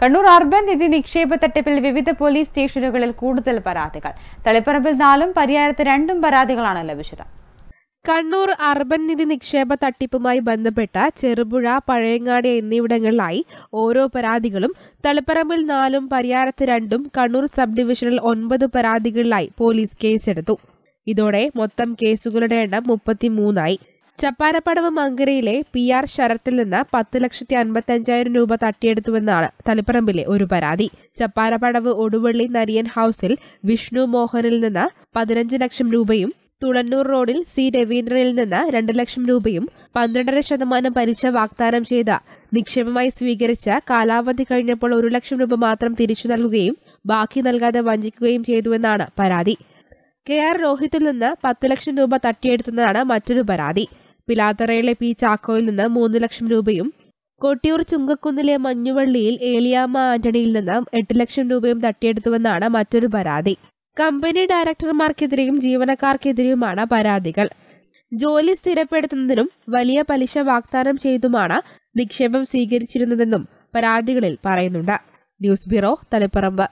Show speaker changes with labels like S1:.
S1: Kannur urban നിധി നിക്ഷേപ തട്ടിപ്പിൽ വിവിധ പോലീസ് സ്റ്റേഷനുകളിൽ കൂടുതൽ പരാതികൾ തളിപ്പറമ്പിൽ നാലും പരിയാരത്ത് രണ്ടും പരാതികളാണ് ലഭിച്ചത് കണ്ണൂർ അർബൻ നിധി നിക്ഷേപ
S2: തട്ടിപ്പുമായി ബന്ധപ്പെട്ട ചെറുപുഴ പഴയങ്ങാട് എന്നിവിടങ്ങളിലായി ഓരോ പരാതികളും തളിപ്പറമ്പിൽ നാലും പരിയാരത്ത് രണ്ടും കണ്ണൂർ സബ് ഡിവിഷനിൽ ഒൻപത് പരാതികളിലായി പോലീസ് കേസെടുത്തു ഇതോടെ മൊത്തം കേസുകളുടെ എണ്ണം മുപ്പത്തിമൂന്നായി ചപ്പാരപ്പടവ് മങ്കരയിലെ പി ആർ ശരത്തിൽ നിന്ന് പത്ത് ലക്ഷത്തി അൻപത്തി അഞ്ചായിരം രൂപ തട്ടിയെടുത്തുവെന്നാണ് തളിപ്പറമ്പിലെ ഒരു പരാതി ചപ്പാരപ്പടവ് ഒടുവള്ളി നരിയൻ ഹൌസിൽ വിഷ്ണു മോഹനിൽ നിന്ന് പതിനഞ്ച് ലക്ഷം രൂപയും തുളന്നൂർ റോഡിൽ സി രവീന്ദ്രനിൽ നിന്ന് രണ്ട് ലക്ഷം രൂപയും പന്ത്രണ്ടര ശതമാനം പലിശ വാഗ്ദാനം ചെയ്ത നിക്ഷേപമായി സ്വീകരിച്ച കാലാവധി കഴിഞ്ഞപ്പോൾ ഒരു ലക്ഷം രൂപ മാത്രം തിരിച്ചു നൽകുകയും ബാക്കി നൽകാതെ വഞ്ചിക്കുകയും ചെയ്തുവെന്നാണ് പരാതി കെ ആർ രോഹിത്തിൽ നിന്ന് പത്ത് ലക്ഷം രൂപ തട്ടിയെടുത്തതാണ് മറ്റൊരു പരാതി പിലാത്തറയിലെ പി ചാക്കോയിൽ നിന്ന് മൂന്ന് ലക്ഷം രൂപയും കൊട്ടിയൂർ ചുങ്കക്കുന്നിലെ മഞ്ഞുവള്ളിയിൽ ഏലിയാമ്മ ആന്റണിയിൽ നിന്ന് എട്ട് ലക്ഷം രൂപയും തട്ടിയെടുത്തുവെന്നാണ് മറ്റൊരു പരാതി കമ്പനി ഡയറക്ടർമാർക്കെതിരെയും ജീവനക്കാർക്കെതിരെയുമാണ് പരാതികൾ ജോലി സ്ഥിരപ്പെടുത്തുന്നതിനും വലിയ പലിശ വാഗ്ദാനം ചെയ്തുമാണ് നിക്ഷേപം സ്വീകരിച്ചിരുന്നതെന്നും പരാതികളിൽ പറയുന്നുണ്ട് ന്യൂസ് ബ്യൂറോ തളിപ്പറമ്പ്